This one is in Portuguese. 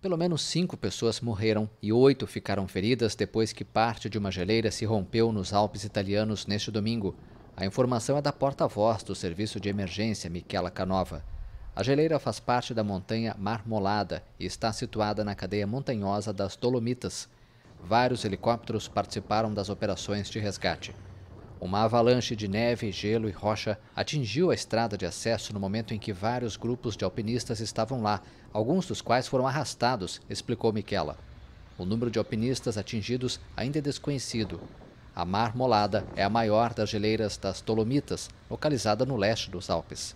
Pelo menos cinco pessoas morreram e oito ficaram feridas depois que parte de uma geleira se rompeu nos Alpes italianos neste domingo. A informação é da porta-voz do Serviço de Emergência, Michela Canova. A geleira faz parte da montanha Marmolada e está situada na cadeia montanhosa das Dolomitas. Vários helicópteros participaram das operações de resgate. Uma avalanche de neve, gelo e rocha atingiu a estrada de acesso no momento em que vários grupos de alpinistas estavam lá, alguns dos quais foram arrastados, explicou Miquela. O número de alpinistas atingidos ainda é desconhecido. A Marmolada é a maior das geleiras das Dolomitas, localizada no leste dos Alpes.